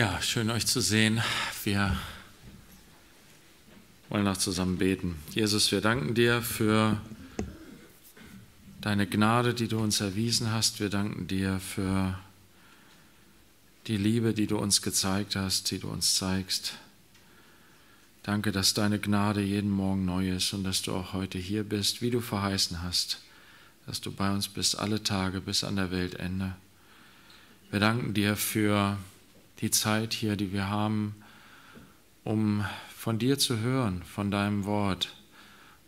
Ja, schön euch zu sehen. Wir wollen noch zusammen beten. Jesus, wir danken dir für deine Gnade, die du uns erwiesen hast. Wir danken dir für die Liebe, die du uns gezeigt hast, die du uns zeigst. Danke, dass deine Gnade jeden Morgen neu ist und dass du auch heute hier bist, wie du verheißen hast, dass du bei uns bist alle Tage bis an der Weltende. Wir danken dir für die die Zeit hier, die wir haben, um von dir zu hören, von deinem Wort.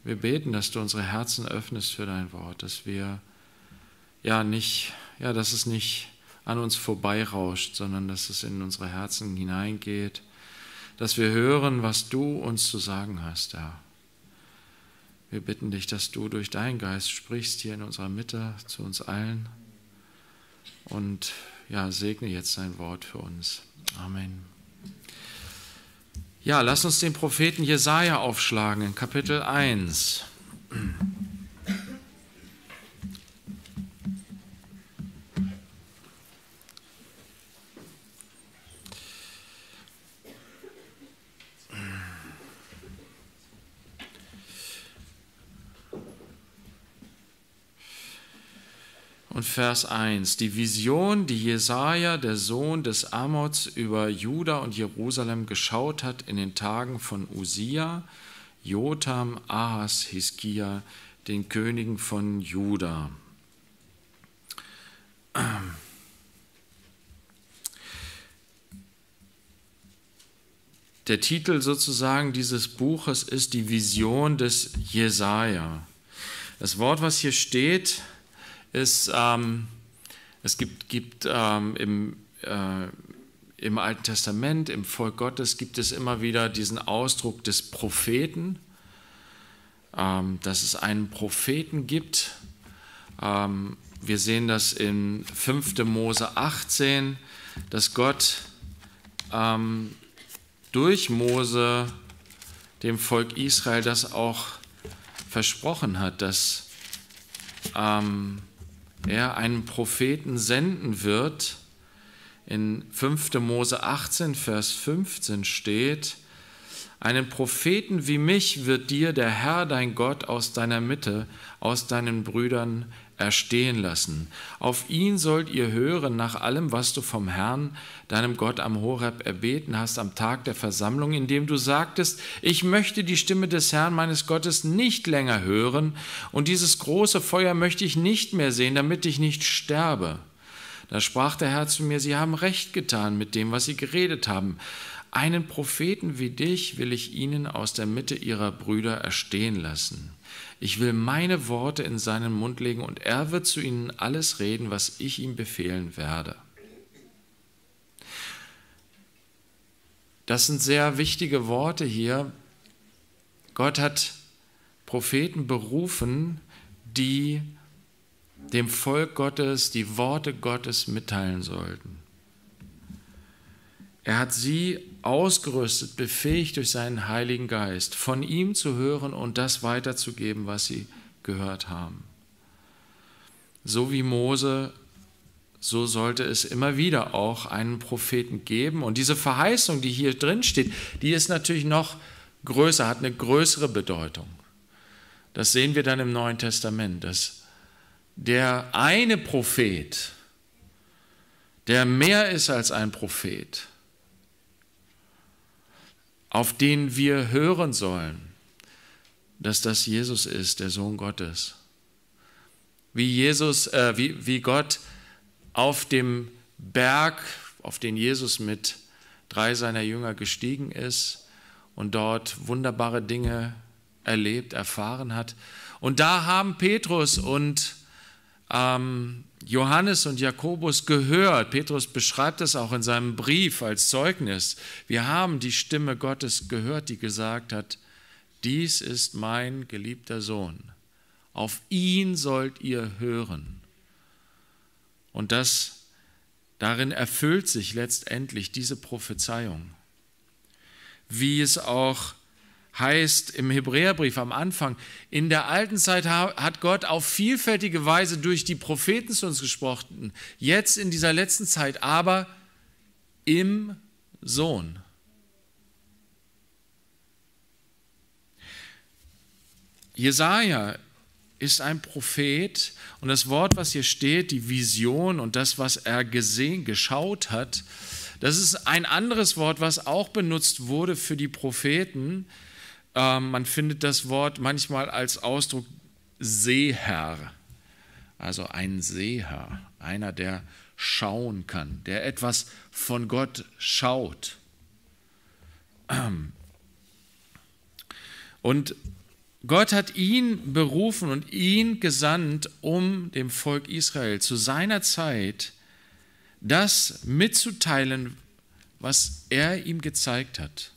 Wir beten, dass du unsere Herzen öffnest für dein Wort, dass wir ja nicht, ja, dass es nicht an uns vorbeirauscht, sondern dass es in unsere Herzen hineingeht, dass wir hören, was du uns zu sagen hast, Herr. Ja. Wir bitten dich, dass du durch deinen Geist sprichst hier in unserer Mitte zu uns allen und ja, segne jetzt sein Wort für uns. Amen. Ja, lass uns den Propheten Jesaja aufschlagen in Kapitel 1. und Vers 1. Die Vision, die Jesaja, der Sohn des Amots, über Juda und Jerusalem geschaut hat in den Tagen von Usia, Jotam, Ahas, Hiskia, den Königen von Juda. Der Titel sozusagen dieses Buches ist die Vision des Jesaja. Das Wort, was hier steht, ist, ähm, es gibt, gibt ähm, im, äh, im Alten Testament, im Volk Gottes, gibt es immer wieder diesen Ausdruck des Propheten, ähm, dass es einen Propheten gibt. Ähm, wir sehen das in 5. Mose 18, dass Gott ähm, durch Mose dem Volk Israel das auch versprochen hat, dass ähm, er einen Propheten senden wird. In 5. Mose 18, Vers 15 steht, einen Propheten wie mich wird dir der Herr, dein Gott, aus deiner Mitte, aus deinen Brüdern erstehen lassen. Auf ihn sollt ihr hören nach allem, was du vom Herrn, deinem Gott am Horeb erbeten hast am Tag der Versammlung, indem du sagtest, ich möchte die Stimme des Herrn meines Gottes nicht länger hören und dieses große Feuer möchte ich nicht mehr sehen, damit ich nicht sterbe. Da sprach der Herr zu mir, sie haben recht getan mit dem, was sie geredet haben. Einen Propheten wie dich will ich ihnen aus der Mitte ihrer Brüder erstehen lassen. Ich will meine Worte in seinen Mund legen und er wird zu ihnen alles reden, was ich ihm befehlen werde. Das sind sehr wichtige Worte hier. Gott hat Propheten berufen, die dem Volk Gottes die Worte Gottes mitteilen sollten. Er hat sie ausgerüstet, befähigt durch seinen Heiligen Geist, von ihm zu hören und das weiterzugeben, was sie gehört haben. So wie Mose, so sollte es immer wieder auch einen Propheten geben. Und diese Verheißung, die hier drin steht, die ist natürlich noch größer, hat eine größere Bedeutung. Das sehen wir dann im Neuen Testament, dass der eine Prophet, der mehr ist als ein Prophet, auf den wir hören sollen, dass das Jesus ist, der Sohn Gottes. Wie Jesus, äh, wie, wie Gott auf dem Berg, auf den Jesus mit drei seiner Jünger gestiegen ist und dort wunderbare Dinge erlebt, erfahren hat. Und da haben Petrus und ähm, Johannes und Jakobus gehört. Petrus beschreibt das auch in seinem Brief als Zeugnis. Wir haben die Stimme Gottes gehört, die gesagt hat, dies ist mein geliebter Sohn. Auf ihn sollt ihr hören. Und das, darin erfüllt sich letztendlich diese Prophezeiung. Wie es auch heißt im Hebräerbrief am Anfang, in der alten Zeit hat Gott auf vielfältige Weise durch die Propheten zu uns gesprochen, jetzt in dieser letzten Zeit aber im Sohn. Jesaja ist ein Prophet und das Wort, was hier steht, die Vision und das, was er gesehen, geschaut hat, das ist ein anderes Wort, was auch benutzt wurde für die Propheten, ähm, man findet das Wort manchmal als Ausdruck Seeherr, also ein Seher, einer, der schauen kann, der etwas von Gott schaut. Ähm. Und Gott hat ihn berufen und ihn gesandt, um dem Volk Israel zu seiner Zeit das mitzuteilen, was er ihm gezeigt hat.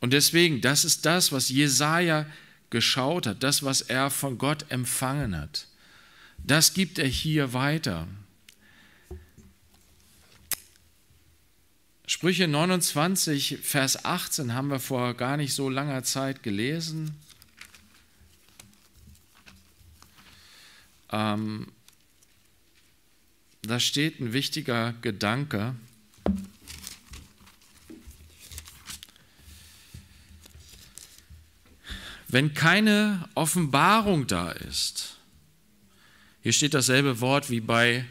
Und deswegen, das ist das, was Jesaja geschaut hat, das, was er von Gott empfangen hat. Das gibt er hier weiter. Sprüche 29, Vers 18 haben wir vor gar nicht so langer Zeit gelesen. Ähm, da steht ein wichtiger Gedanke. wenn keine Offenbarung da ist. Hier steht dasselbe Wort wie bei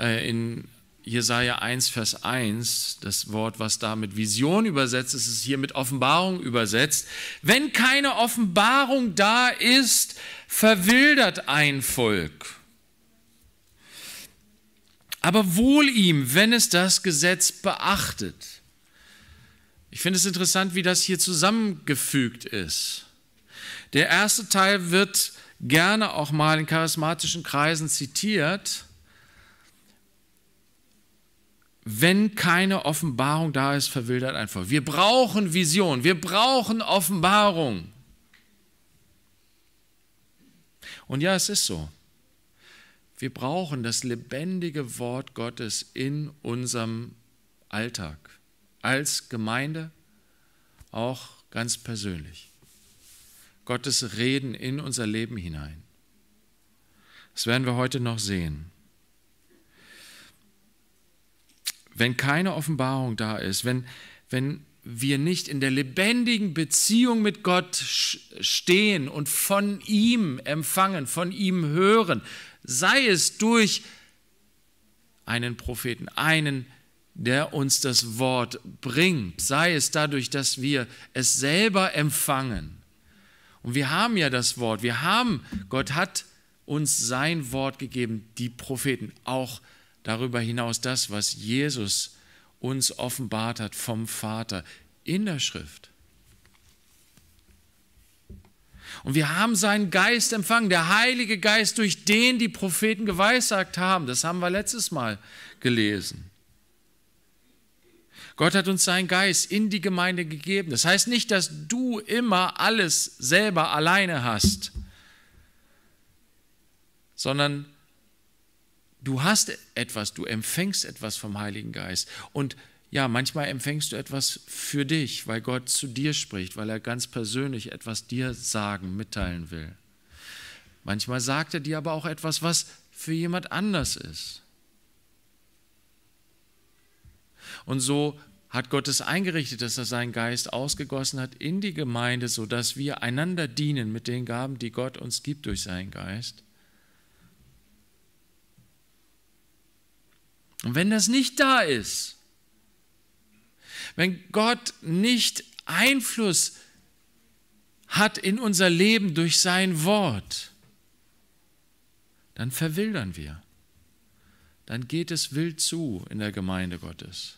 äh, in Jesaja 1, Vers 1, das Wort, was da mit Vision übersetzt ist, ist hier mit Offenbarung übersetzt. Wenn keine Offenbarung da ist, verwildert ein Volk. Aber wohl ihm, wenn es das Gesetz beachtet. Ich finde es interessant, wie das hier zusammengefügt ist. Der erste Teil wird gerne auch mal in charismatischen Kreisen zitiert. Wenn keine Offenbarung da ist, verwildert einfach. Wir brauchen Vision, wir brauchen Offenbarung. Und ja, es ist so. Wir brauchen das lebendige Wort Gottes in unserem Alltag, als Gemeinde, auch ganz persönlich. Gottes Reden in unser Leben hinein. Das werden wir heute noch sehen. Wenn keine Offenbarung da ist, wenn, wenn wir nicht in der lebendigen Beziehung mit Gott stehen und von ihm empfangen, von ihm hören, sei es durch einen Propheten, einen, der uns das Wort bringt, sei es dadurch, dass wir es selber empfangen und wir haben ja das Wort. Wir haben, Gott hat uns sein Wort gegeben, die Propheten. Auch darüber hinaus das, was Jesus uns offenbart hat vom Vater in der Schrift. Und wir haben seinen Geist empfangen, der Heilige Geist, durch den die Propheten geweissagt haben. Das haben wir letztes Mal gelesen. Gott hat uns seinen Geist in die Gemeinde gegeben. Das heißt nicht, dass du immer alles selber alleine hast, sondern du hast etwas, du empfängst etwas vom Heiligen Geist. Und ja, manchmal empfängst du etwas für dich, weil Gott zu dir spricht, weil er ganz persönlich etwas dir sagen, mitteilen will. Manchmal sagt er dir aber auch etwas, was für jemand anders ist. Und so hat Gott es eingerichtet, dass er seinen Geist ausgegossen hat in die Gemeinde, sodass wir einander dienen mit den Gaben, die Gott uns gibt durch seinen Geist. Und wenn das nicht da ist, wenn Gott nicht Einfluss hat in unser Leben durch sein Wort, dann verwildern wir. Dann geht es wild zu in der Gemeinde Gottes.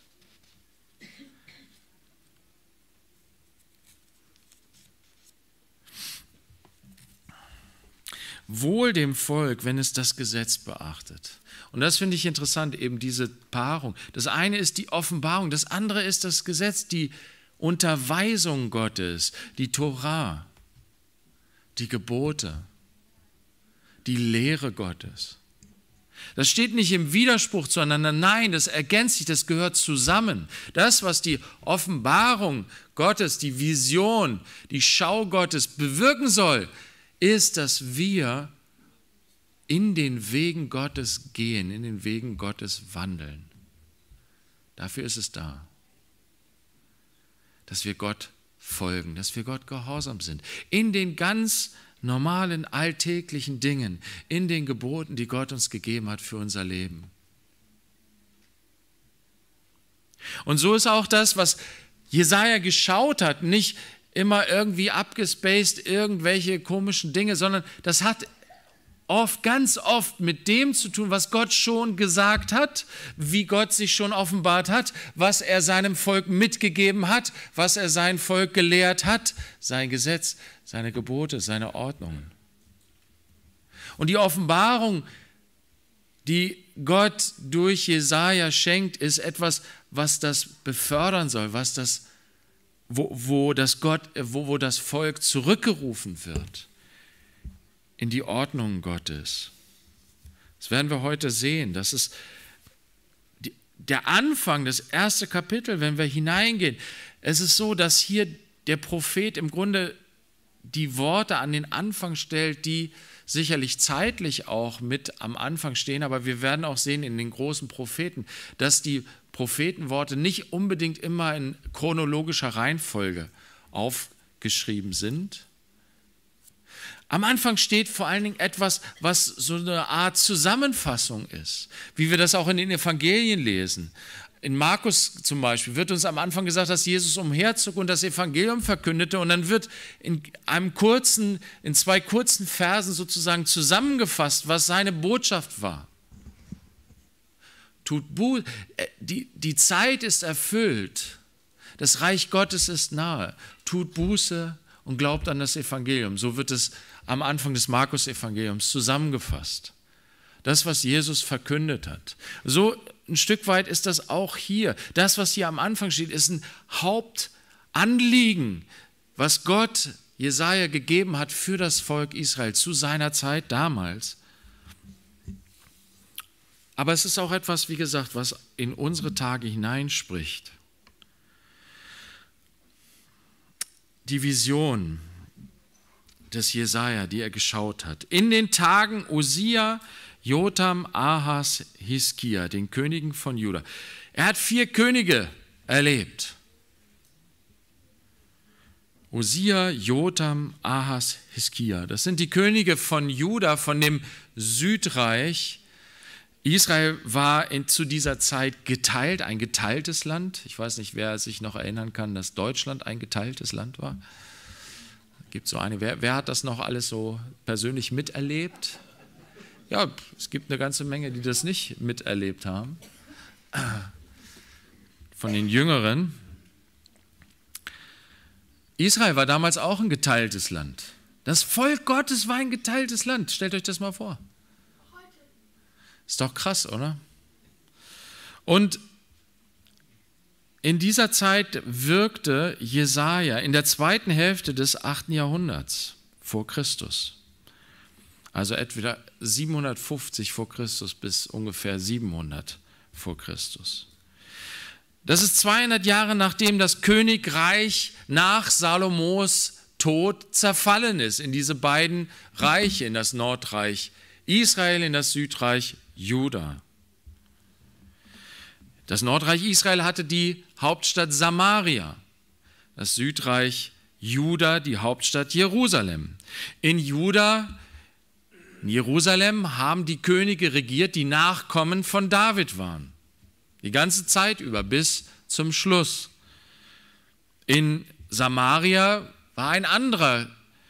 Wohl dem Volk, wenn es das Gesetz beachtet. Und das finde ich interessant, eben diese Paarung. Das eine ist die Offenbarung, das andere ist das Gesetz, die Unterweisung Gottes, die Torah, die Gebote, die Lehre Gottes. Das steht nicht im Widerspruch zueinander, nein, das ergänzt sich, das gehört zusammen. Das, was die Offenbarung Gottes, die Vision, die Schau Gottes bewirken soll, ist, dass wir in den Wegen Gottes gehen, in den Wegen Gottes wandeln. Dafür ist es da, dass wir Gott folgen, dass wir Gott gehorsam sind. In den ganz normalen alltäglichen Dingen, in den Geboten, die Gott uns gegeben hat für unser Leben. Und so ist auch das, was Jesaja geschaut hat, nicht immer irgendwie abgespaced irgendwelche komischen Dinge, sondern das hat oft, ganz oft mit dem zu tun, was Gott schon gesagt hat, wie Gott sich schon offenbart hat, was er seinem Volk mitgegeben hat, was er sein Volk gelehrt hat, sein Gesetz, seine Gebote, seine Ordnungen. Und die Offenbarung, die Gott durch Jesaja schenkt, ist etwas, was das befördern soll, was das soll wo, wo, das, Gott, wo, wo das Volk zurückgerufen wird in die Ordnung Gottes. Das werden wir heute sehen. Das ist die, der Anfang, das erste Kapitel, wenn wir hineingehen. Es ist so, dass hier der Prophet im Grunde die Worte an den Anfang stellt, die sicherlich zeitlich auch mit am Anfang stehen, aber wir werden auch sehen in den großen Propheten, dass die Prophetenworte nicht unbedingt immer in chronologischer Reihenfolge aufgeschrieben sind. Am Anfang steht vor allen Dingen etwas, was so eine Art Zusammenfassung ist, wie wir das auch in den Evangelien lesen. In Markus zum Beispiel wird uns am Anfang gesagt, dass Jesus umherzog und das Evangelium verkündete und dann wird in einem kurzen, in zwei kurzen Versen sozusagen zusammengefasst, was seine Botschaft war tut Buße. Äh, die, die Zeit ist erfüllt. Das Reich Gottes ist nahe. Tut Buße und glaubt an das Evangelium. So wird es am Anfang des Markus-Evangeliums zusammengefasst. Das, was Jesus verkündet hat. So ein Stück weit ist das auch hier. Das, was hier am Anfang steht, ist ein Hauptanliegen, was Gott Jesaja gegeben hat für das Volk Israel zu seiner Zeit damals. Aber es ist auch etwas, wie gesagt, was in unsere Tage hineinspricht. Die Vision des Jesaja, die er geschaut hat. In den Tagen Osia, Jotam, Ahas, Hiskia, den Königen von Juda. Er hat vier Könige erlebt. Osia, Jotam, Ahas, Hiskia. Das sind die Könige von Juda, von dem Südreich Israel war in, zu dieser Zeit geteilt, ein geteiltes Land. Ich weiß nicht, wer sich noch erinnern kann, dass Deutschland ein geteiltes Land war. Gibt so eine. Wer, wer hat das noch alles so persönlich miterlebt? Ja, es gibt eine ganze Menge, die das nicht miterlebt haben. Von den Jüngeren. Israel war damals auch ein geteiltes Land. Das Volk Gottes war ein geteiltes Land. Stellt euch das mal vor. Ist doch krass, oder? Und in dieser Zeit wirkte Jesaja in der zweiten Hälfte des 8. Jahrhunderts vor Christus. Also etwa 750 vor Christus bis ungefähr 700 vor Christus. Das ist 200 Jahre nachdem das Königreich nach Salomos Tod zerfallen ist in diese beiden Reiche, in das Nordreich Israel, in das Südreich Juda. Das Nordreich Israel hatte die Hauptstadt Samaria, das Südreich Juda die Hauptstadt Jerusalem. In Juda, in Jerusalem haben die Könige regiert, die Nachkommen von David waren. Die ganze Zeit über bis zum Schluss. In Samaria war ein anderer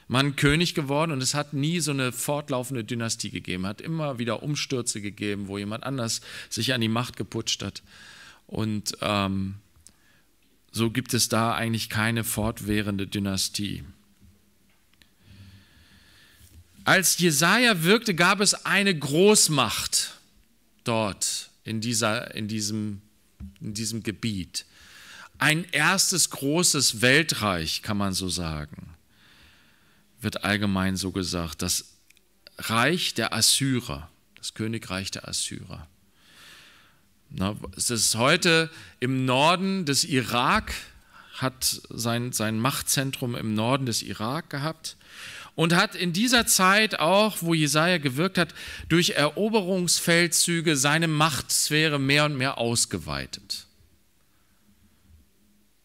Mann König geworden und es hat nie so eine fortlaufende Dynastie gegeben, hat immer wieder Umstürze gegeben, wo jemand anders sich an die Macht geputscht hat. Und ähm, so gibt es da eigentlich keine fortwährende Dynastie. Als Jesaja wirkte, gab es eine Großmacht dort in, dieser, in, diesem, in diesem Gebiet. Ein erstes großes Weltreich, kann man so sagen wird allgemein so gesagt, das Reich der Assyrer, das Königreich der Assyrer. es ist heute im Norden des Irak, hat sein, sein Machtzentrum im Norden des Irak gehabt und hat in dieser Zeit auch, wo Jesaja gewirkt hat, durch Eroberungsfeldzüge seine Machtsphäre mehr und mehr ausgeweitet.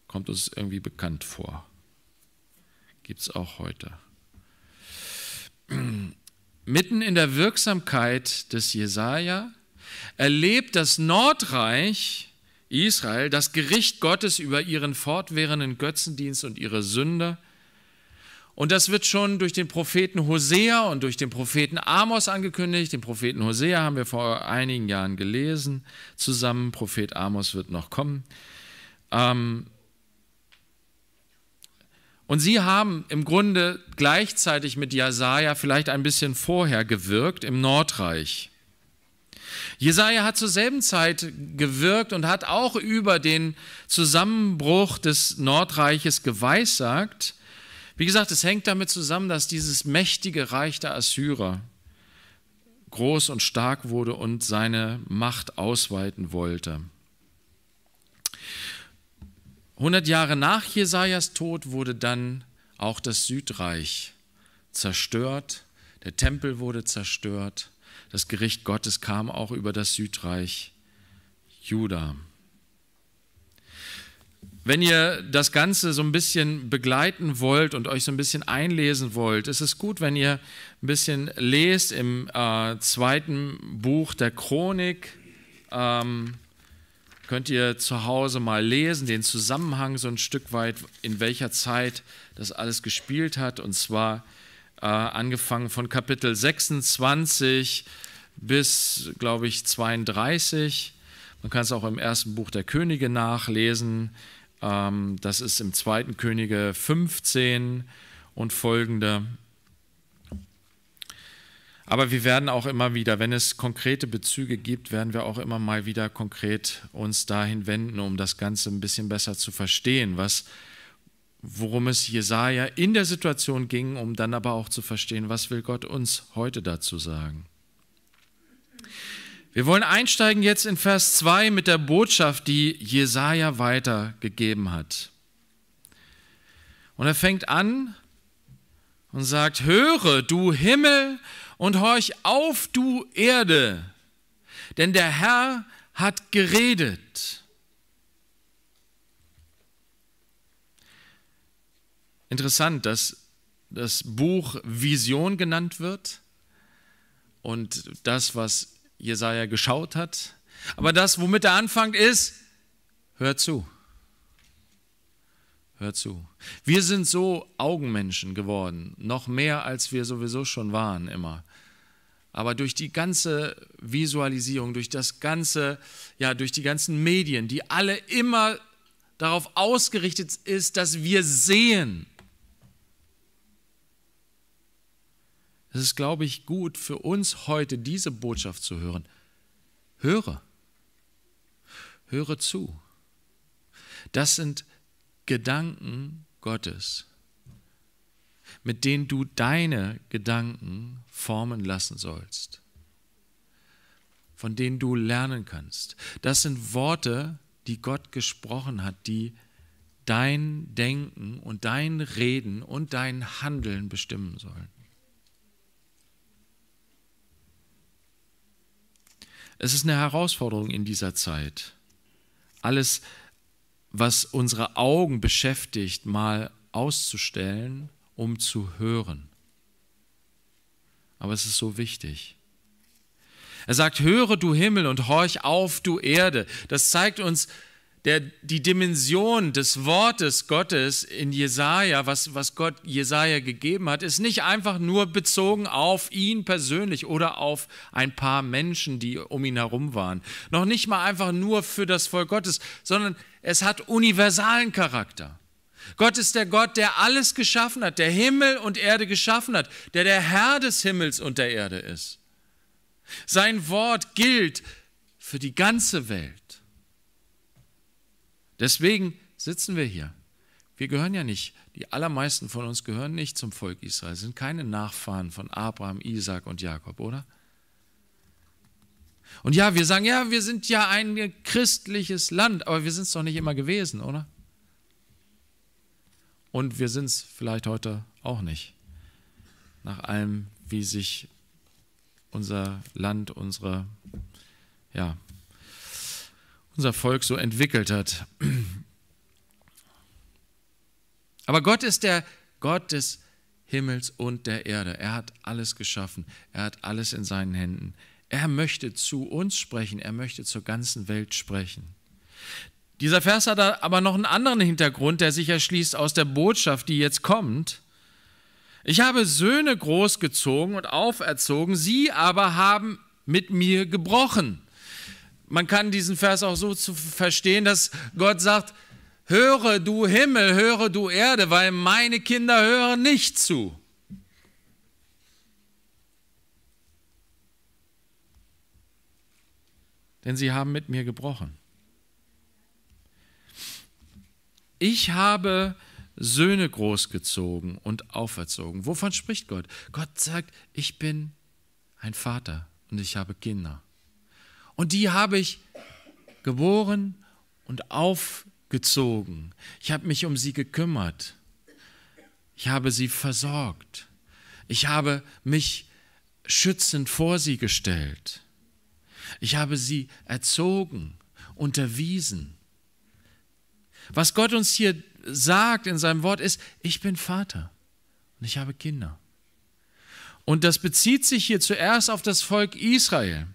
Kommt uns irgendwie bekannt vor. Gibt es auch heute. mitten in der Wirksamkeit des Jesaja erlebt das Nordreich Israel das Gericht Gottes über ihren fortwährenden Götzendienst und ihre Sünde. Und das wird schon durch den Propheten Hosea und durch den Propheten Amos angekündigt. Den Propheten Hosea haben wir vor einigen Jahren gelesen zusammen. Prophet Amos wird noch kommen. Ähm, und sie haben im Grunde gleichzeitig mit Jesaja vielleicht ein bisschen vorher gewirkt im Nordreich. Jesaja hat zur selben Zeit gewirkt und hat auch über den Zusammenbruch des Nordreiches geweissagt. Wie gesagt, es hängt damit zusammen, dass dieses mächtige Reich der Assyrer groß und stark wurde und seine Macht ausweiten wollte. 100 Jahre nach Jesajas Tod wurde dann auch das Südreich zerstört, der Tempel wurde zerstört, das Gericht Gottes kam auch über das Südreich Juda. Wenn ihr das Ganze so ein bisschen begleiten wollt und euch so ein bisschen einlesen wollt, ist es gut, wenn ihr ein bisschen lest im äh, zweiten Buch der Chronik. Ähm, könnt ihr zu Hause mal lesen, den Zusammenhang so ein Stück weit, in welcher Zeit das alles gespielt hat. Und zwar äh, angefangen von Kapitel 26 bis, glaube ich, 32. Man kann es auch im ersten Buch der Könige nachlesen. Ähm, das ist im zweiten Könige 15 und folgende. Aber wir werden auch immer wieder, wenn es konkrete Bezüge gibt, werden wir auch immer mal wieder konkret uns dahin wenden, um das Ganze ein bisschen besser zu verstehen, was, worum es Jesaja in der Situation ging, um dann aber auch zu verstehen, was will Gott uns heute dazu sagen. Wir wollen einsteigen jetzt in Vers 2 mit der Botschaft, die Jesaja weitergegeben hat. Und er fängt an und sagt: Höre, du Himmel, und horch auf, du Erde, denn der Herr hat geredet. Interessant, dass das Buch Vision genannt wird und das, was Jesaja geschaut hat. Aber das, womit er anfängt, ist, hör zu. Hör zu. Wir sind so Augenmenschen geworden, noch mehr als wir sowieso schon waren immer. Aber durch die ganze Visualisierung, durch das ganze, ja, durch die ganzen Medien, die alle immer darauf ausgerichtet ist, dass wir sehen. Es ist, glaube ich, gut für uns heute diese Botschaft zu hören. Höre. Höre zu. Das sind Gedanken Gottes, mit denen du deine Gedanken formen lassen sollst, von denen du lernen kannst. Das sind Worte, die Gott gesprochen hat, die dein Denken und dein Reden und dein Handeln bestimmen sollen. Es ist eine Herausforderung in dieser Zeit, alles zu was unsere Augen beschäftigt, mal auszustellen, um zu hören. Aber es ist so wichtig. Er sagt, höre du Himmel und horch auf du Erde. Das zeigt uns der, die Dimension des Wortes Gottes in Jesaja, was, was Gott Jesaja gegeben hat, ist nicht einfach nur bezogen auf ihn persönlich oder auf ein paar Menschen, die um ihn herum waren. Noch nicht mal einfach nur für das Volk Gottes, sondern es hat universalen Charakter. Gott ist der Gott, der alles geschaffen hat, der Himmel und Erde geschaffen hat, der der Herr des Himmels und der Erde ist. Sein Wort gilt für die ganze Welt. Deswegen sitzen wir hier. Wir gehören ja nicht, die allermeisten von uns gehören nicht zum Volk Israel, sind keine Nachfahren von Abraham, Isaac und Jakob, oder? Und ja, wir sagen, ja, wir sind ja ein christliches Land, aber wir sind es doch nicht immer gewesen, oder? Und wir sind es vielleicht heute auch nicht. Nach allem, wie sich unser Land, unsere, ja, unser Volk so entwickelt hat. Aber Gott ist der Gott des Himmels und der Erde. Er hat alles geschaffen. Er hat alles in seinen Händen. Er möchte zu uns sprechen, er möchte zur ganzen Welt sprechen. Dieser Vers hat aber noch einen anderen Hintergrund, der sich erschließt aus der Botschaft, die jetzt kommt. Ich habe Söhne großgezogen und auferzogen, sie aber haben mit mir gebrochen. Man kann diesen Vers auch so zu verstehen, dass Gott sagt, höre du Himmel, höre du Erde, weil meine Kinder hören nicht zu. denn sie haben mit mir gebrochen. Ich habe Söhne großgezogen und auferzogen. Wovon spricht Gott? Gott sagt, ich bin ein Vater und ich habe Kinder. Und die habe ich geboren und aufgezogen. Ich habe mich um sie gekümmert. Ich habe sie versorgt. Ich habe mich schützend vor sie gestellt. Ich habe sie erzogen, unterwiesen. Was Gott uns hier sagt in seinem Wort ist, ich bin Vater und ich habe Kinder. Und das bezieht sich hier zuerst auf das Volk Israel.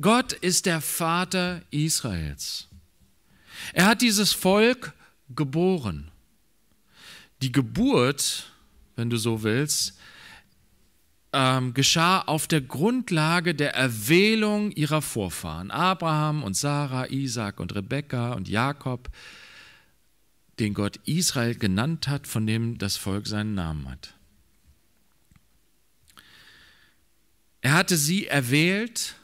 Gott ist der Vater Israels. Er hat dieses Volk geboren. Die Geburt, wenn du so willst, ähm, geschah auf der Grundlage der Erwählung ihrer Vorfahren. Abraham und Sarah, Isaac und Rebekka und Jakob, den Gott Israel genannt hat, von dem das Volk seinen Namen hat. Er hatte sie erwählt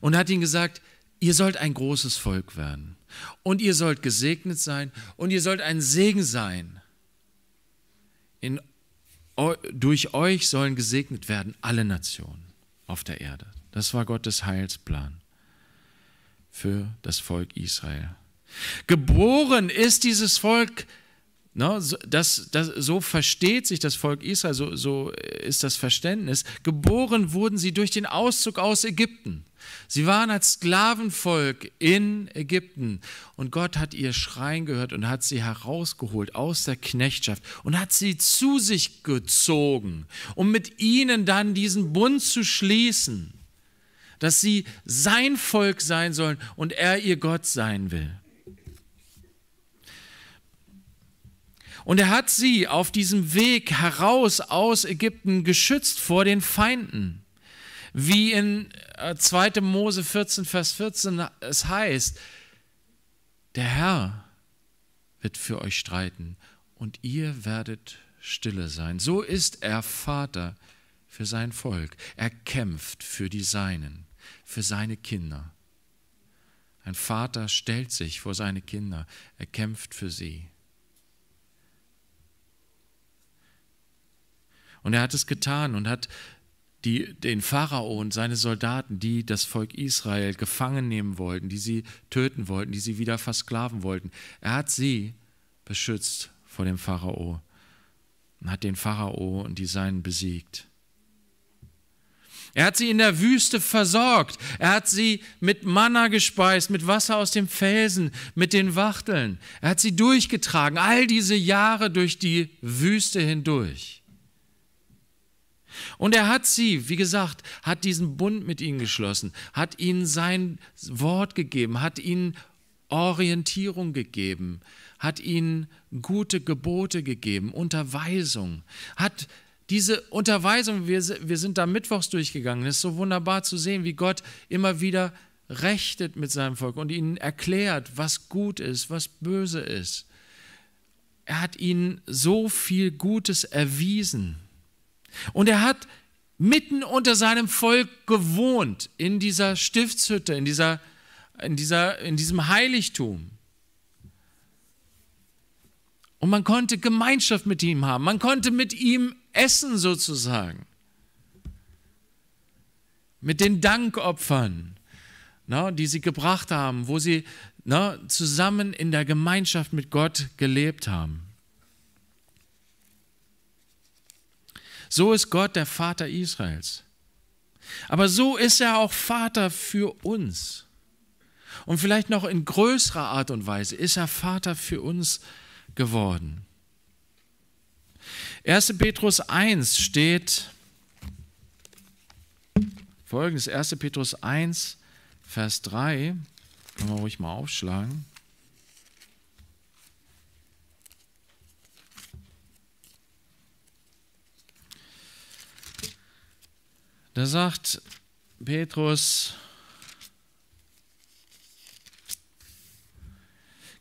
und hat ihnen gesagt, ihr sollt ein großes Volk werden und ihr sollt gesegnet sein und ihr sollt ein Segen sein in durch euch sollen gesegnet werden alle Nationen auf der Erde. Das war Gottes Heilsplan für das Volk Israel. Geboren ist dieses Volk Ne, so, das, das, so versteht sich das Volk Israel, so, so äh, ist das Verständnis. Geboren wurden sie durch den Auszug aus Ägypten. Sie waren als Sklavenvolk in Ägypten und Gott hat ihr Schreien gehört und hat sie herausgeholt aus der Knechtschaft und hat sie zu sich gezogen, um mit ihnen dann diesen Bund zu schließen, dass sie sein Volk sein sollen und er ihr Gott sein will. Und er hat sie auf diesem Weg heraus aus Ägypten geschützt vor den Feinden. Wie in 2. Äh, Mose 14, Vers 14 es heißt, der Herr wird für euch streiten und ihr werdet stille sein. So ist er Vater für sein Volk. Er kämpft für die Seinen, für seine Kinder. Ein Vater stellt sich vor seine Kinder, er kämpft für sie. Und er hat es getan und hat die, den Pharao und seine Soldaten, die das Volk Israel gefangen nehmen wollten, die sie töten wollten, die sie wieder versklaven wollten, er hat sie beschützt vor dem Pharao und hat den Pharao und die Seinen besiegt. Er hat sie in der Wüste versorgt. Er hat sie mit Manna gespeist, mit Wasser aus dem Felsen, mit den Wachteln. Er hat sie durchgetragen, all diese Jahre durch die Wüste hindurch. Und er hat sie, wie gesagt, hat diesen Bund mit ihnen geschlossen, hat ihnen sein Wort gegeben, hat ihnen Orientierung gegeben, hat ihnen gute Gebote gegeben, Unterweisung, hat diese Unterweisung, wir, wir sind da mittwochs durchgegangen, es ist so wunderbar zu sehen, wie Gott immer wieder rechtet mit seinem Volk und ihnen erklärt, was gut ist, was böse ist. Er hat ihnen so viel Gutes erwiesen. Und er hat mitten unter seinem Volk gewohnt, in dieser Stiftshütte, in, dieser, in, dieser, in diesem Heiligtum. Und man konnte Gemeinschaft mit ihm haben, man konnte mit ihm essen sozusagen. Mit den Dankopfern, na, die sie gebracht haben, wo sie na, zusammen in der Gemeinschaft mit Gott gelebt haben. So ist Gott der Vater Israels. Aber so ist er auch Vater für uns. Und vielleicht noch in größerer Art und Weise ist er Vater für uns geworden. 1. Petrus 1 steht folgendes: 1. Petrus 1, Vers 3. Können wir ruhig mal aufschlagen. Da sagt Petrus,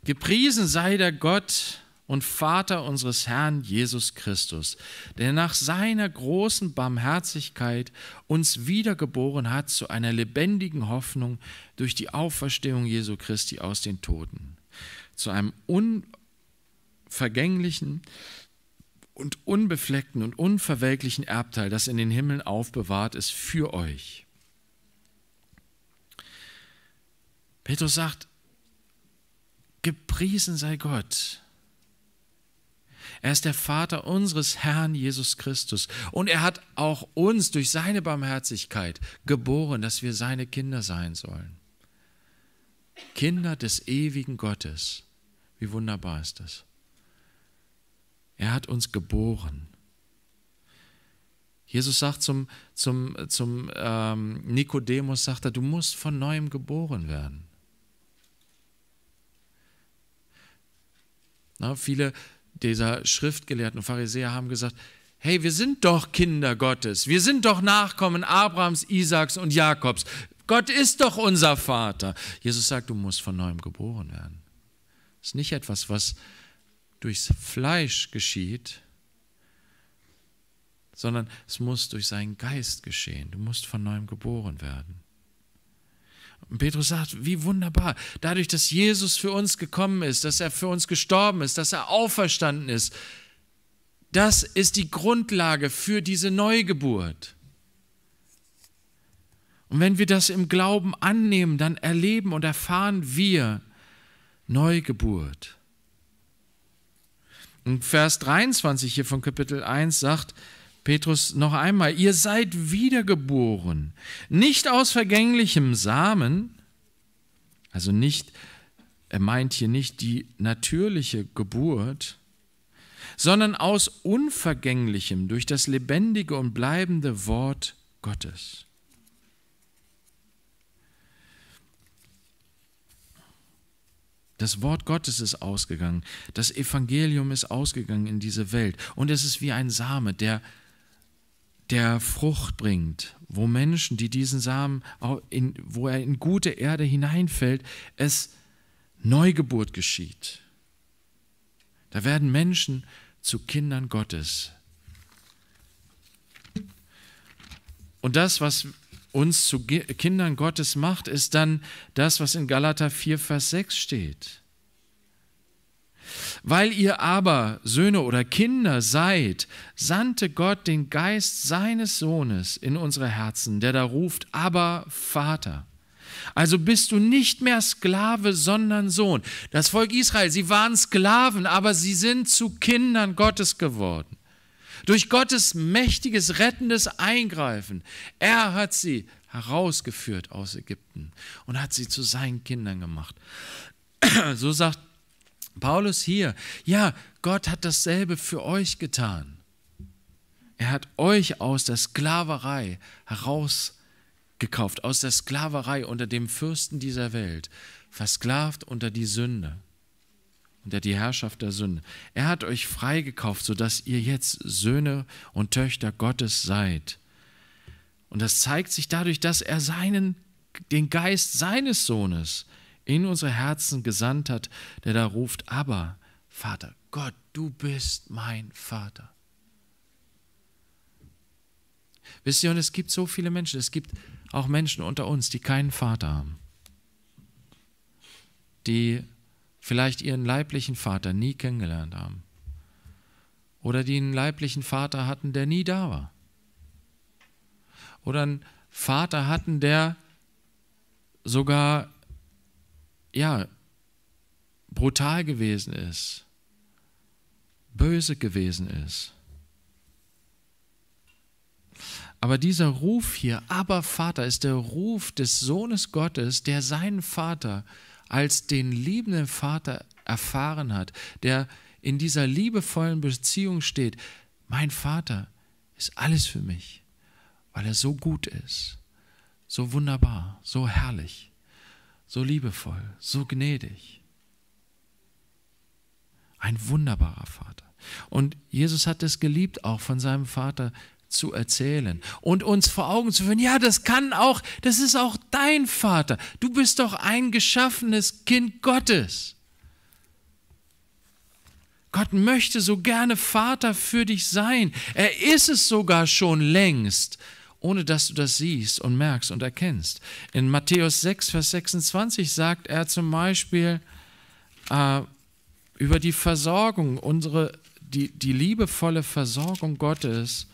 gepriesen sei der Gott und Vater unseres Herrn Jesus Christus, der nach seiner großen Barmherzigkeit uns wiedergeboren hat zu einer lebendigen Hoffnung durch die Auferstehung Jesu Christi aus den Toten, zu einem unvergänglichen, und unbefleckten und unverwelklichen Erbteil, das in den Himmeln aufbewahrt ist für euch. Petrus sagt, gepriesen sei Gott. Er ist der Vater unseres Herrn Jesus Christus. Und er hat auch uns durch seine Barmherzigkeit geboren, dass wir seine Kinder sein sollen. Kinder des ewigen Gottes. Wie wunderbar ist das. Er hat uns geboren. Jesus sagt zum, zum, zum ähm, Nikodemus, sagt er, du musst von neuem geboren werden. Na, viele dieser Schriftgelehrten und Pharisäer haben gesagt, hey, wir sind doch Kinder Gottes, wir sind doch Nachkommen Abrahams, Isaaks und Jakobs. Gott ist doch unser Vater. Jesus sagt, du musst von neuem geboren werden. Das ist nicht etwas, was durchs Fleisch geschieht, sondern es muss durch seinen Geist geschehen. Du musst von neuem geboren werden. Und Petrus sagt, wie wunderbar, dadurch, dass Jesus für uns gekommen ist, dass er für uns gestorben ist, dass er auferstanden ist, das ist die Grundlage für diese Neugeburt. Und wenn wir das im Glauben annehmen, dann erleben und erfahren wir Neugeburt. Und Vers 23 hier von Kapitel 1 sagt Petrus noch einmal, ihr seid wiedergeboren, nicht aus vergänglichem Samen, also nicht, er meint hier nicht die natürliche Geburt, sondern aus unvergänglichem durch das lebendige und bleibende Wort Gottes. Das Wort Gottes ist ausgegangen. Das Evangelium ist ausgegangen in diese Welt. Und es ist wie ein Same, der, der Frucht bringt, wo Menschen, die diesen Samen, in, wo er in gute Erde hineinfällt, es Neugeburt geschieht. Da werden Menschen zu Kindern Gottes. Und das, was uns zu Kindern Gottes macht, ist dann das, was in Galater 4, Vers 6 steht. Weil ihr aber Söhne oder Kinder seid, sandte Gott den Geist seines Sohnes in unsere Herzen, der da ruft, aber Vater. Also bist du nicht mehr Sklave, sondern Sohn. Das Volk Israel, sie waren Sklaven, aber sie sind zu Kindern Gottes geworden. Durch Gottes mächtiges, rettendes Eingreifen. Er hat sie herausgeführt aus Ägypten und hat sie zu seinen Kindern gemacht. So sagt Paulus hier, ja, Gott hat dasselbe für euch getan. Er hat euch aus der Sklaverei herausgekauft, aus der Sklaverei unter dem Fürsten dieser Welt, versklavt unter die Sünde und er hat die Herrschaft der Sünde. Er hat euch freigekauft, sodass ihr jetzt Söhne und Töchter Gottes seid. Und das zeigt sich dadurch, dass er seinen, den Geist seines Sohnes in unsere Herzen gesandt hat, der da ruft, aber Vater, Gott, du bist mein Vater. Wisst ihr, und es gibt so viele Menschen, es gibt auch Menschen unter uns, die keinen Vater haben, die vielleicht ihren leiblichen Vater nie kennengelernt haben. Oder die einen leiblichen Vater hatten, der nie da war. Oder einen Vater hatten, der sogar ja, brutal gewesen ist, böse gewesen ist. Aber dieser Ruf hier, aber Vater, ist der Ruf des Sohnes Gottes, der seinen Vater äh, als den liebenden Vater erfahren hat, der in dieser liebevollen Beziehung steht, mein Vater ist alles für mich, weil er so gut ist, so wunderbar, so herrlich, so liebevoll, so gnädig. Ein wunderbarer Vater. Und Jesus hat es geliebt, auch von seinem Vater zu erzählen und uns vor Augen zu führen, ja, das kann auch, das ist auch dein Vater. Du bist doch ein geschaffenes Kind Gottes. Gott möchte so gerne Vater für dich sein. Er ist es sogar schon längst, ohne dass du das siehst und merkst und erkennst. In Matthäus 6, Vers 26 sagt er zum Beispiel äh, über die Versorgung, unsere, die, die liebevolle Versorgung Gottes,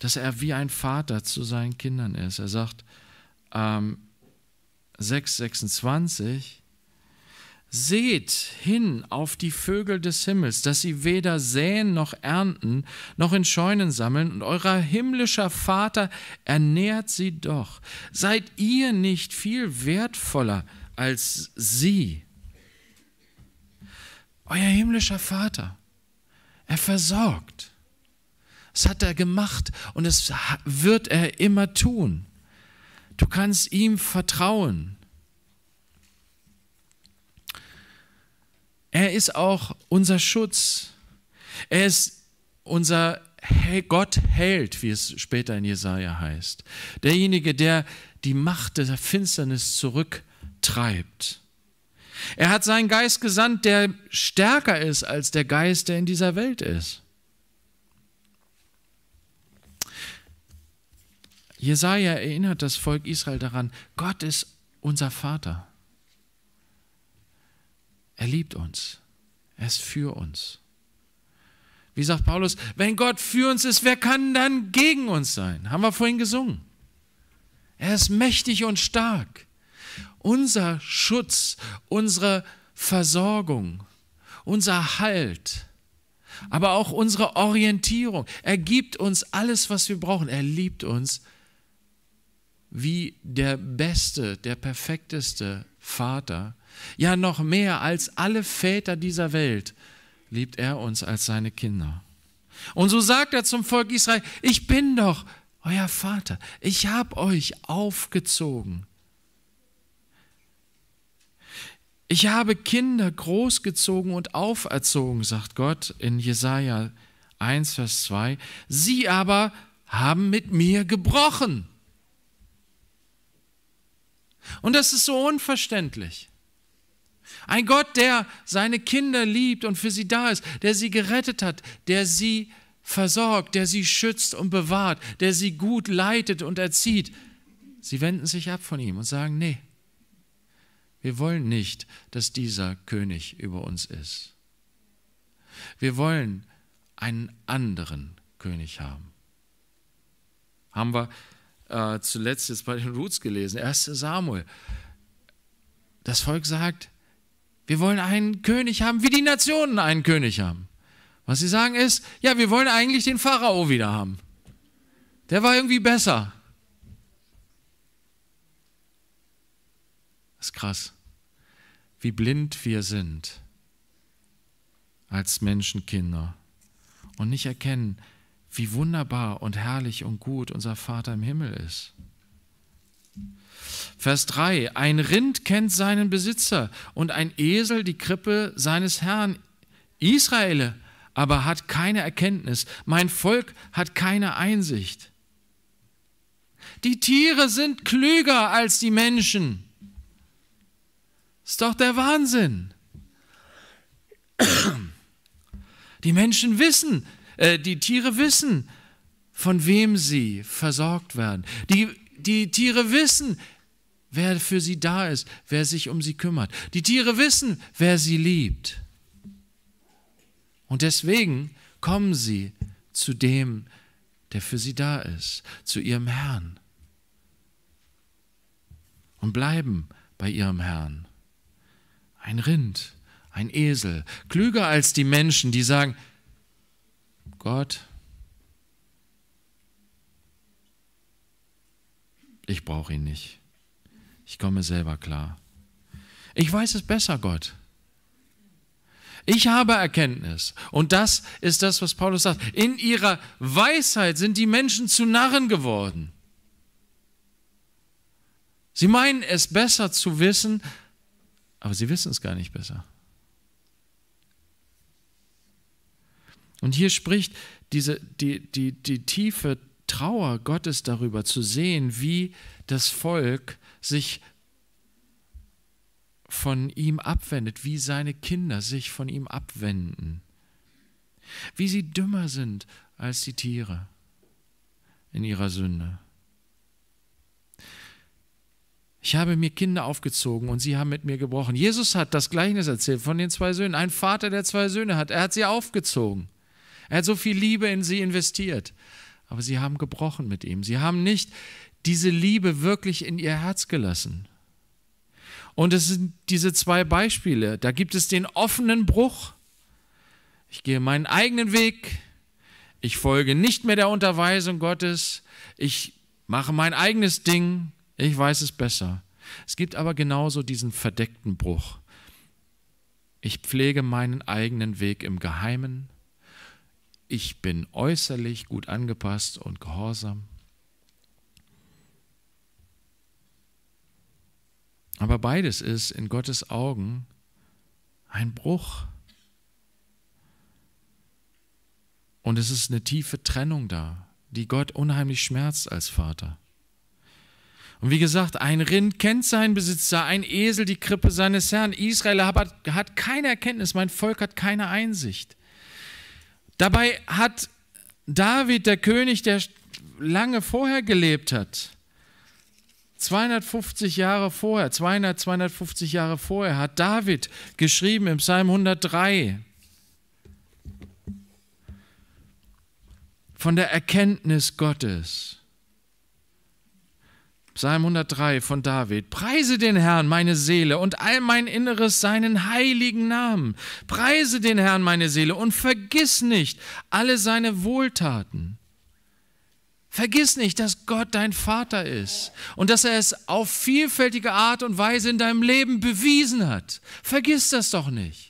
dass er wie ein Vater zu seinen Kindern ist. Er sagt ähm, 6,26, Seht hin auf die Vögel des Himmels, dass sie weder säen noch ernten, noch in Scheunen sammeln, und euer himmlischer Vater ernährt sie doch. Seid ihr nicht viel wertvoller als sie? Euer himmlischer Vater, er versorgt. Das hat er gemacht und das wird er immer tun. Du kannst ihm vertrauen. Er ist auch unser Schutz. Er ist unser Gott hält, wie es später in Jesaja heißt. Derjenige, der die Macht der Finsternis zurücktreibt. Er hat seinen Geist gesandt, der stärker ist als der Geist, der in dieser Welt ist. Jesaja erinnert das Volk Israel daran, Gott ist unser Vater. Er liebt uns. Er ist für uns. Wie sagt Paulus, wenn Gott für uns ist, wer kann dann gegen uns sein? Haben wir vorhin gesungen. Er ist mächtig und stark. Unser Schutz, unsere Versorgung, unser Halt, aber auch unsere Orientierung. Er gibt uns alles, was wir brauchen. Er liebt uns wie der beste, der perfekteste Vater, ja noch mehr als alle Väter dieser Welt, liebt er uns als seine Kinder. Und so sagt er zum Volk Israel, ich bin doch euer Vater, ich habe euch aufgezogen. Ich habe Kinder großgezogen und auferzogen, sagt Gott in Jesaja 1, Vers 2. Sie aber haben mit mir gebrochen und das ist so unverständlich. Ein Gott, der seine Kinder liebt und für sie da ist, der sie gerettet hat, der sie versorgt, der sie schützt und bewahrt, der sie gut leitet und erzieht. Sie wenden sich ab von ihm und sagen, nee, wir wollen nicht, dass dieser König über uns ist. Wir wollen einen anderen König haben. Haben wir äh, zuletzt jetzt bei den Roots gelesen, 1 Samuel. Das Volk sagt, wir wollen einen König haben, wie die Nationen einen König haben. Was sie sagen ist, ja, wir wollen eigentlich den Pharao wieder haben. Der war irgendwie besser. Das ist krass, wie blind wir sind als Menschenkinder und nicht erkennen, wie wunderbar und herrlich und gut unser Vater im Himmel ist. Vers 3, ein Rind kennt seinen Besitzer und ein Esel die Krippe seines Herrn. Israel aber hat keine Erkenntnis, mein Volk hat keine Einsicht. Die Tiere sind klüger als die Menschen. Ist doch der Wahnsinn. Die Menschen wissen, äh, die Tiere wissen, von wem sie versorgt werden. Die, die Tiere wissen, wer für sie da ist, wer sich um sie kümmert. Die Tiere wissen, wer sie liebt. Und deswegen kommen sie zu dem, der für sie da ist, zu ihrem Herrn. Und bleiben bei ihrem Herrn. Ein Rind, ein Esel, klüger als die Menschen, die sagen, Gott, ich brauche ihn nicht. Ich komme selber klar. Ich weiß es besser, Gott. Ich habe Erkenntnis. Und das ist das, was Paulus sagt. In ihrer Weisheit sind die Menschen zu Narren geworden. Sie meinen es besser zu wissen, aber sie wissen es gar nicht besser. Und hier spricht diese, die, die, die tiefe Trauer Gottes darüber zu sehen, wie das Volk sich von ihm abwendet, wie seine Kinder sich von ihm abwenden, wie sie dümmer sind als die Tiere in ihrer Sünde. Ich habe mir Kinder aufgezogen und sie haben mit mir gebrochen. Jesus hat das Gleichnis erzählt von den zwei Söhnen. Ein Vater, der zwei Söhne hat, er hat sie aufgezogen. Er hat so viel Liebe in sie investiert. Aber sie haben gebrochen mit ihm. Sie haben nicht diese Liebe wirklich in ihr Herz gelassen. Und es sind diese zwei Beispiele. Da gibt es den offenen Bruch. Ich gehe meinen eigenen Weg. Ich folge nicht mehr der Unterweisung Gottes. Ich mache mein eigenes Ding. Ich weiß es besser. Es gibt aber genauso diesen verdeckten Bruch. Ich pflege meinen eigenen Weg im Geheimen ich bin äußerlich gut angepasst und gehorsam. Aber beides ist in Gottes Augen ein Bruch. Und es ist eine tiefe Trennung da, die Gott unheimlich schmerzt als Vater. Und wie gesagt, ein Rind kennt seinen Besitzer, ein Esel die Krippe seines Herrn. Israel hat, keine Erkenntnis, mein Volk hat keine Einsicht. Dabei hat David, der König, der lange vorher gelebt hat, 250 Jahre vorher, 200, 250 Jahre vorher hat David geschrieben im Psalm 103 von der Erkenntnis Gottes. Psalm 103 von David. Preise den Herrn, meine Seele, und all mein Inneres seinen heiligen Namen. Preise den Herrn, meine Seele, und vergiss nicht alle seine Wohltaten. Vergiss nicht, dass Gott dein Vater ist und dass er es auf vielfältige Art und Weise in deinem Leben bewiesen hat. Vergiss das doch nicht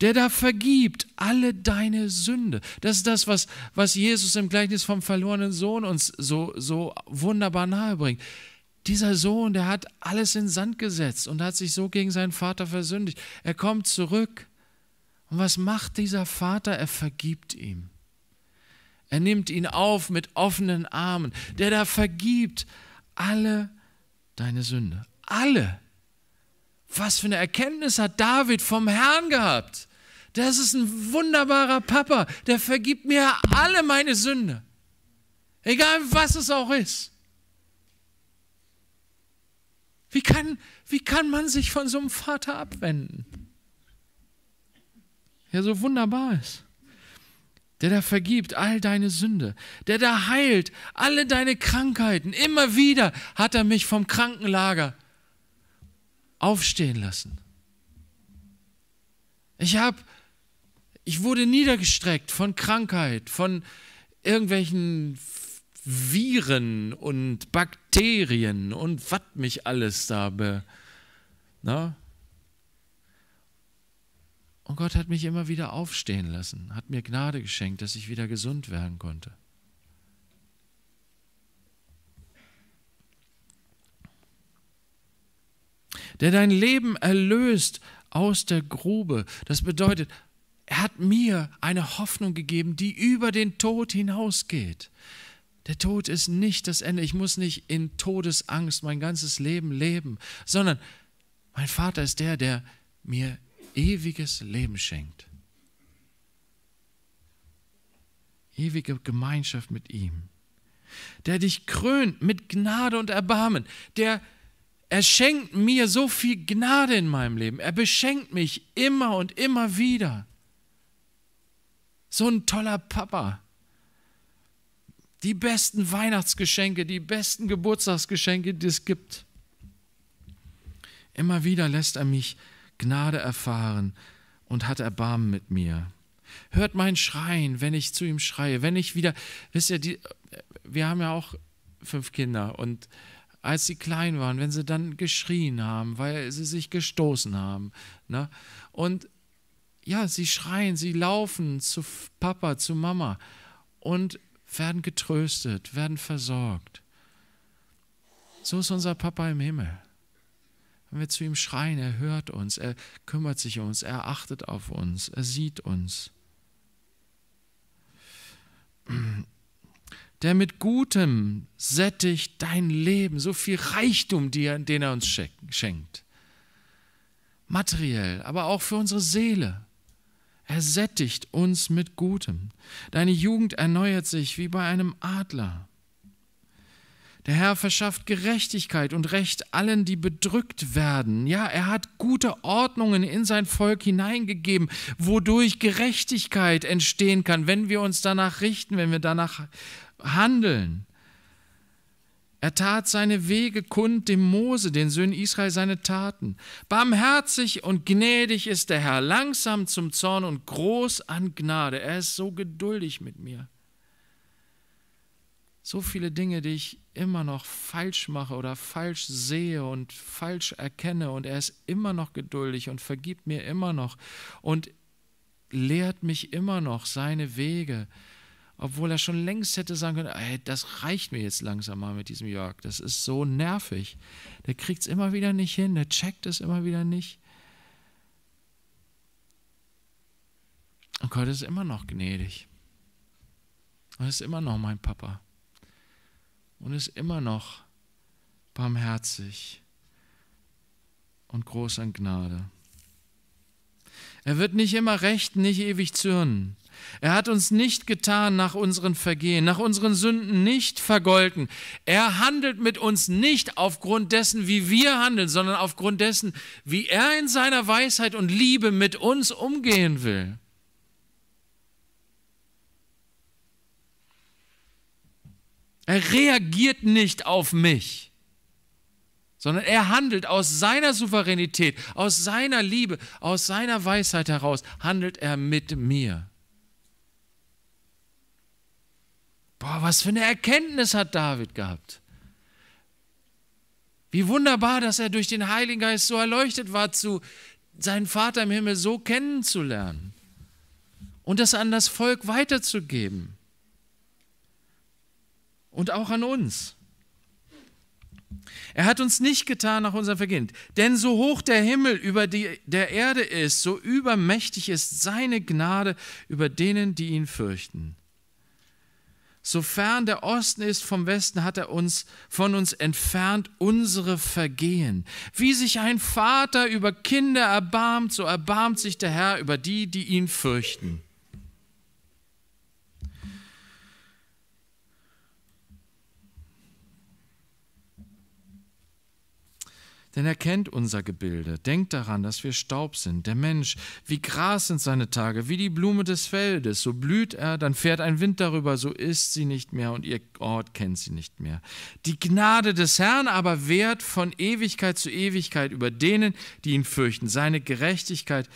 der da vergibt alle deine Sünde. Das ist das, was, was Jesus im Gleichnis vom verlorenen Sohn uns so, so wunderbar bringt. Dieser Sohn, der hat alles in Sand gesetzt und hat sich so gegen seinen Vater versündigt. Er kommt zurück. Und was macht dieser Vater? Er vergibt ihm. Er nimmt ihn auf mit offenen Armen, der da vergibt alle deine Sünde. Alle. Was für eine Erkenntnis hat David vom Herrn gehabt? Das ist ein wunderbarer Papa, der vergibt mir alle meine Sünde. Egal was es auch ist. Wie kann, wie kann man sich von so einem Vater abwenden? Der so wunderbar ist. Der da vergibt all deine Sünde. Der da heilt alle deine Krankheiten. Immer wieder hat er mich vom Krankenlager aufstehen lassen. Ich habe, ich wurde niedergestreckt von Krankheit, von irgendwelchen Viren und Bakterien und was mich alles da be, na? Und Gott hat mich immer wieder aufstehen lassen, hat mir Gnade geschenkt, dass ich wieder gesund werden konnte. der dein Leben erlöst aus der Grube. Das bedeutet, er hat mir eine Hoffnung gegeben, die über den Tod hinausgeht. Der Tod ist nicht das Ende. Ich muss nicht in Todesangst mein ganzes Leben leben, sondern mein Vater ist der, der mir ewiges Leben schenkt. Ewige Gemeinschaft mit ihm. Der dich krönt mit Gnade und Erbarmen. Der er schenkt mir so viel Gnade in meinem Leben. Er beschenkt mich immer und immer wieder. So ein toller Papa. Die besten Weihnachtsgeschenke, die besten Geburtstagsgeschenke, die es gibt. Immer wieder lässt er mich Gnade erfahren und hat Erbarmen mit mir. Hört mein Schreien, wenn ich zu ihm schreie. Wenn ich wieder, wisst ihr, die, wir haben ja auch fünf Kinder und als sie klein waren, wenn sie dann geschrien haben, weil sie sich gestoßen haben. Ne? Und ja, sie schreien, sie laufen zu Papa, zu Mama und werden getröstet, werden versorgt. So ist unser Papa im Himmel. Wenn wir zu ihm schreien, er hört uns, er kümmert sich um uns, er achtet auf uns, er sieht uns der mit Gutem sättigt dein Leben, so viel Reichtum, den er uns schenkt. Materiell, aber auch für unsere Seele. Er sättigt uns mit Gutem. Deine Jugend erneuert sich wie bei einem Adler. Der Herr verschafft Gerechtigkeit und Recht allen, die bedrückt werden. Ja, er hat gute Ordnungen in sein Volk hineingegeben, wodurch Gerechtigkeit entstehen kann, wenn wir uns danach richten, wenn wir danach Handeln. Er tat seine Wege kund dem Mose, den Söhnen Israel, seine Taten. Barmherzig und gnädig ist der Herr, langsam zum Zorn und groß an Gnade. Er ist so geduldig mit mir. So viele Dinge, die ich immer noch falsch mache oder falsch sehe und falsch erkenne. Und er ist immer noch geduldig und vergibt mir immer noch und lehrt mich immer noch seine Wege obwohl er schon längst hätte sagen können, ey, das reicht mir jetzt langsam mal mit diesem Jörg, das ist so nervig. Der kriegt es immer wieder nicht hin, der checkt es immer wieder nicht. Und Gott ist immer noch gnädig. Und ist immer noch mein Papa. Und ist immer noch barmherzig und groß an Gnade. Er wird nicht immer recht, nicht ewig zürnen. Er hat uns nicht getan nach unseren Vergehen, nach unseren Sünden nicht vergolten. Er handelt mit uns nicht aufgrund dessen, wie wir handeln, sondern aufgrund dessen, wie er in seiner Weisheit und Liebe mit uns umgehen will. Er reagiert nicht auf mich, sondern er handelt aus seiner Souveränität, aus seiner Liebe, aus seiner Weisheit heraus, handelt er mit mir. Boah, was für eine Erkenntnis hat David gehabt. Wie wunderbar, dass er durch den Heiligen Geist so erleuchtet war, zu seinen Vater im Himmel so kennenzulernen und das an das Volk weiterzugeben und auch an uns. Er hat uns nicht getan nach unserem Vergehen, denn so hoch der Himmel über die, der Erde ist, so übermächtig ist seine Gnade über denen, die ihn fürchten. Sofern der Osten ist vom Westen, hat er uns von uns entfernt unsere Vergehen. Wie sich ein Vater über Kinder erbarmt, so erbarmt sich der Herr über die, die ihn fürchten. Denn er kennt unser Gebilde. Denkt daran, dass wir Staub sind. Der Mensch, wie Gras sind seine Tage, wie die Blume des Feldes. So blüht er, dann fährt ein Wind darüber, so ist sie nicht mehr und ihr Ort kennt sie nicht mehr. Die Gnade des Herrn aber wehrt von Ewigkeit zu Ewigkeit über denen, die ihn fürchten. Seine Gerechtigkeit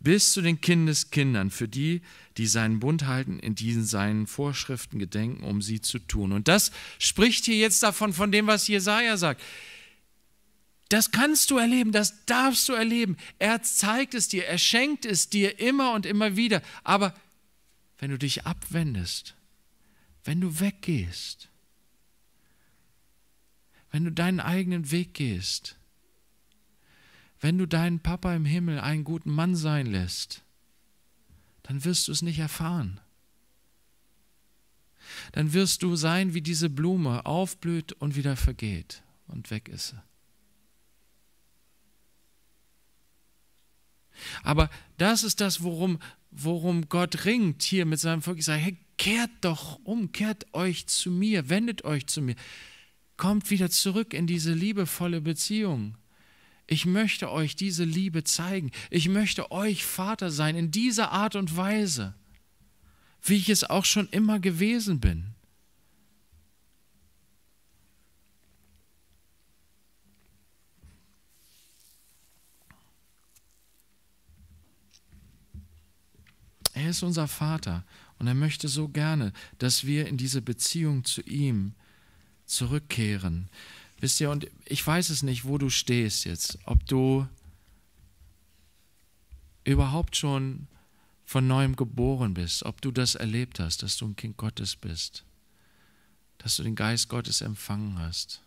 bis zu den Kindeskindern, für die, die seinen Bund halten, in diesen seinen Vorschriften gedenken, um sie zu tun. Und das spricht hier jetzt davon, von dem, was Jesaja sagt. Das kannst du erleben, das darfst du erleben. Er zeigt es dir, er schenkt es dir immer und immer wieder. Aber wenn du dich abwendest, wenn du weggehst, wenn du deinen eigenen Weg gehst, wenn du deinen Papa im Himmel einen guten Mann sein lässt, dann wirst du es nicht erfahren. Dann wirst du sein wie diese Blume, aufblüht und wieder vergeht und weg ist Aber das ist das, worum, worum Gott ringt hier mit seinem Volk. Ich sage, hey, kehrt doch um, kehrt euch zu mir, wendet euch zu mir. Kommt wieder zurück in diese liebevolle Beziehung. Ich möchte euch diese Liebe zeigen. Ich möchte euch Vater sein in dieser Art und Weise, wie ich es auch schon immer gewesen bin. Er ist unser Vater und er möchte so gerne, dass wir in diese Beziehung zu ihm zurückkehren. Wisst ihr, und ich weiß es nicht, wo du stehst jetzt, ob du überhaupt schon von neuem geboren bist, ob du das erlebt hast, dass du ein Kind Gottes bist, dass du den Geist Gottes empfangen hast.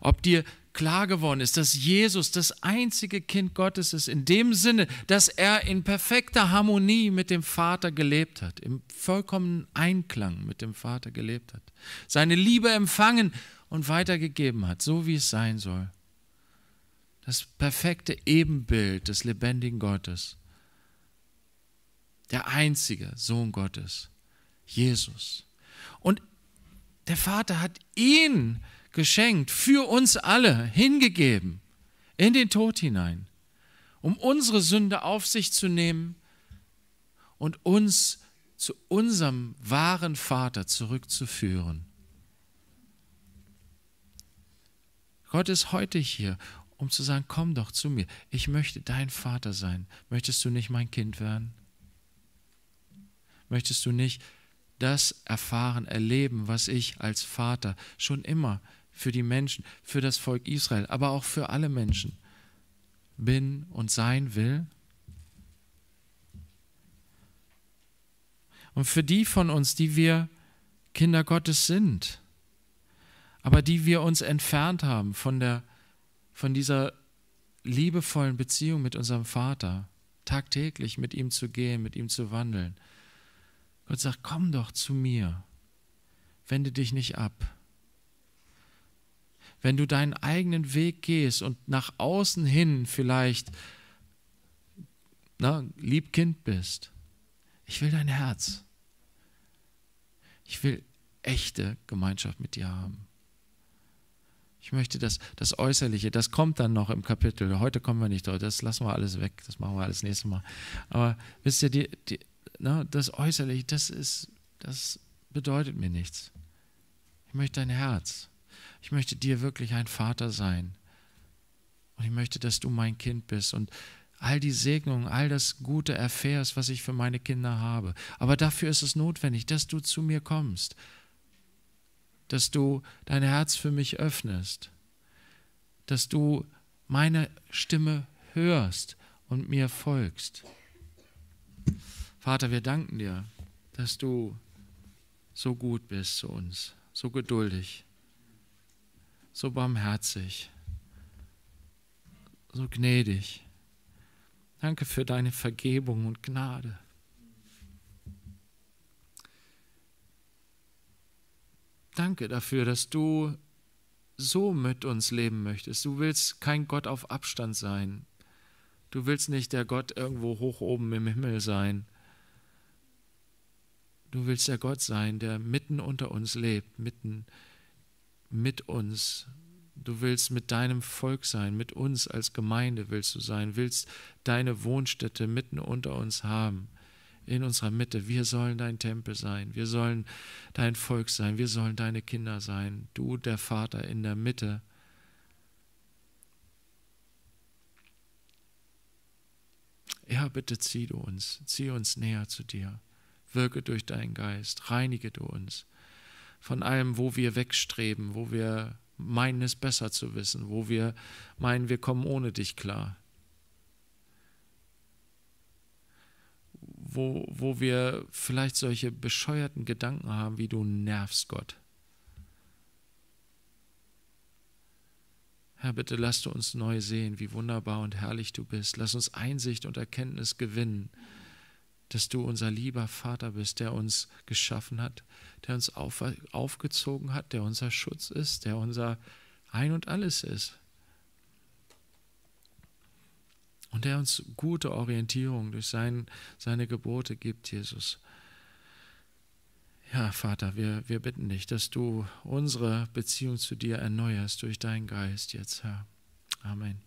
Ob dir klar geworden ist, dass Jesus das einzige Kind Gottes ist, in dem Sinne, dass er in perfekter Harmonie mit dem Vater gelebt hat, im vollkommenen Einklang mit dem Vater gelebt hat, seine Liebe empfangen und weitergegeben hat, so wie es sein soll. Das perfekte Ebenbild des lebendigen Gottes, der einzige Sohn Gottes, Jesus. Und der Vater hat ihn geschenkt, für uns alle hingegeben, in den Tod hinein, um unsere Sünde auf sich zu nehmen und uns zu unserem wahren Vater zurückzuführen. Gott ist heute hier, um zu sagen, komm doch zu mir, ich möchte dein Vater sein. Möchtest du nicht mein Kind werden? Möchtest du nicht das erfahren, erleben, was ich als Vater schon immer für die Menschen, für das Volk Israel, aber auch für alle Menschen bin und sein will? Und für die von uns, die wir Kinder Gottes sind, aber die wir uns entfernt haben von, der, von dieser liebevollen Beziehung mit unserem Vater, tagtäglich mit ihm zu gehen, mit ihm zu wandeln. Gott sagt, komm doch zu mir, wende dich nicht ab wenn du deinen eigenen Weg gehst und nach außen hin vielleicht na, lieb Kind bist. Ich will dein Herz. Ich will echte Gemeinschaft mit dir haben. Ich möchte das, das Äußerliche, das kommt dann noch im Kapitel. Heute kommen wir nicht dort, das lassen wir alles weg, das machen wir alles nächstes Mal. Aber wisst ihr, die, die, na, das Äußerliche, das, ist, das bedeutet mir nichts. Ich möchte dein Herz ich möchte dir wirklich ein Vater sein. Und ich möchte, dass du mein Kind bist und all die Segnungen, all das Gute erfährst, was ich für meine Kinder habe. Aber dafür ist es notwendig, dass du zu mir kommst, dass du dein Herz für mich öffnest, dass du meine Stimme hörst und mir folgst. Vater, wir danken dir, dass du so gut bist zu uns, so geduldig so barmherzig, so gnädig. Danke für deine Vergebung und Gnade. Danke dafür, dass du so mit uns leben möchtest. Du willst kein Gott auf Abstand sein. Du willst nicht der Gott irgendwo hoch oben im Himmel sein. Du willst der Gott sein, der mitten unter uns lebt, mitten in mit uns. Du willst mit deinem Volk sein, mit uns als Gemeinde willst du sein, willst deine Wohnstätte mitten unter uns haben, in unserer Mitte. Wir sollen dein Tempel sein, wir sollen dein Volk sein, wir sollen deine Kinder sein, du der Vater in der Mitte. Ja, bitte zieh du uns, zieh uns näher zu dir, wirke durch deinen Geist, reinige du uns von allem, wo wir wegstreben, wo wir meinen, es besser zu wissen, wo wir meinen, wir kommen ohne dich klar. Wo, wo wir vielleicht solche bescheuerten Gedanken haben, wie du nervst Gott. Herr, bitte lass du uns neu sehen, wie wunderbar und herrlich du bist. Lass uns Einsicht und Erkenntnis gewinnen dass du unser lieber Vater bist, der uns geschaffen hat, der uns auf, aufgezogen hat, der unser Schutz ist, der unser Ein und alles ist. Und der uns gute Orientierung durch sein, seine Gebote gibt, Jesus. Ja, Vater, wir, wir bitten dich, dass du unsere Beziehung zu dir erneuerst durch deinen Geist jetzt, Herr. Amen.